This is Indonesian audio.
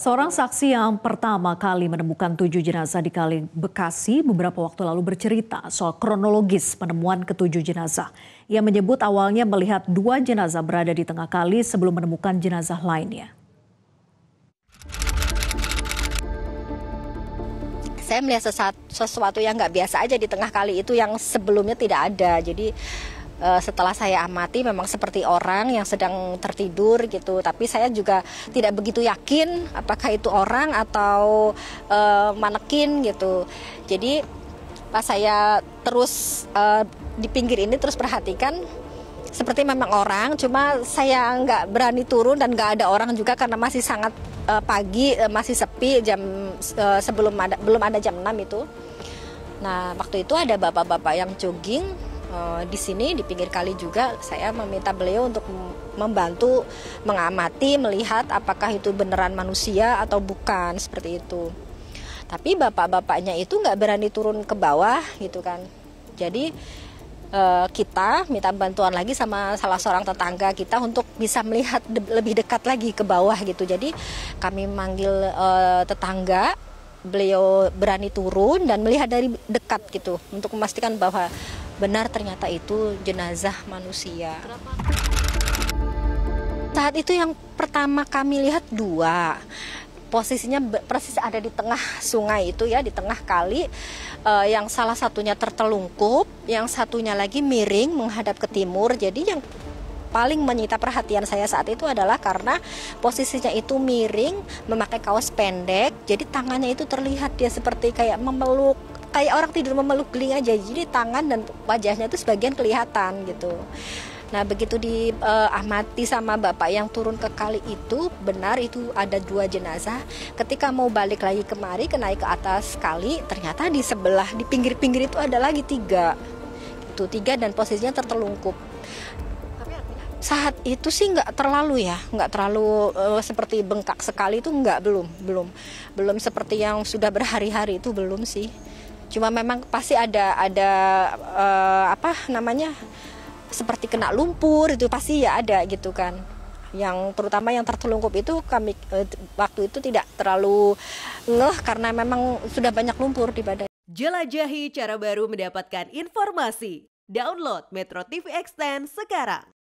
Seorang saksi yang pertama kali menemukan tujuh jenazah di Kali Bekasi beberapa waktu lalu bercerita soal kronologis penemuan ketujuh jenazah. Ia menyebut awalnya melihat dua jenazah berada di tengah kali sebelum menemukan jenazah lainnya. Saya melihat sesuatu, yang nggak biasa aja di tengah kali itu yang sebelumnya tidak ada. Jadi Eh, setelah saya amati memang seperti orang yang sedang tertidur gitu tapi saya juga tidak begitu yakin apakah itu orang atau uh, manekin gitu jadi pas saya terus uh, di pinggir ini terus perhatikan seperti memang orang cuma saya nggak berani turun dan nggak ada orang juga karena masih sangat uh, pagi uh, masih sepi jam uh, sebelum ada belum ada jam 6 itu nah waktu itu ada bapak-bapak yang jogging Eh, di sini di pinggir kali juga saya meminta beliau untuk membantu mengamati, melihat apakah itu beneran manusia atau bukan seperti itu. Tapi bapak-bapaknya itu nggak berani turun ke bawah gitu kan. Jadi eh, kita minta bantuan lagi sama salah seorang tetangga kita untuk bisa melihat de lebih dekat lagi ke bawah gitu. Jadi kami manggil uh, tetangga beliau berani turun dan melihat dari dekat gitu untuk memastikan bahwa benar ternyata itu jenazah manusia. Saat itu yang pertama kami lihat dua posisinya persis ada di tengah sungai itu ya di tengah kali uh, yang salah satunya tertelungkup yang satunya lagi miring menghadap ke timur jadi yang paling menyita perhatian saya saat itu adalah karena posisinya itu miring memakai kaos pendek jadi tangannya itu terlihat dia seperti kayak memeluk kayak orang tidur memeluk geling aja jadi tangan dan wajahnya itu sebagian kelihatan gitu Nah, begitu diamati eh, uh, sama bapak yang turun ke kali itu, benar itu ada dua jenazah. Ketika mau balik lagi kemari, kenaik ke atas kali, ternyata di sebelah, di pinggir-pinggir itu ada lagi tiga. Itu tiga dan posisinya tertelungkup. Saat itu sih nggak terlalu ya, nggak terlalu uh, seperti bengkak sekali itu nggak belum, belum, belum seperti yang sudah berhari-hari itu belum sih cuma memang pasti ada ada uh, apa namanya seperti kena lumpur itu pasti ya ada gitu kan yang terutama yang tertelungkup itu kami uh, waktu itu tidak terlalu ngeh karena memang sudah banyak lumpur di badan. Jelajahi cara baru mendapatkan informasi. Download Metro TV Extend sekarang.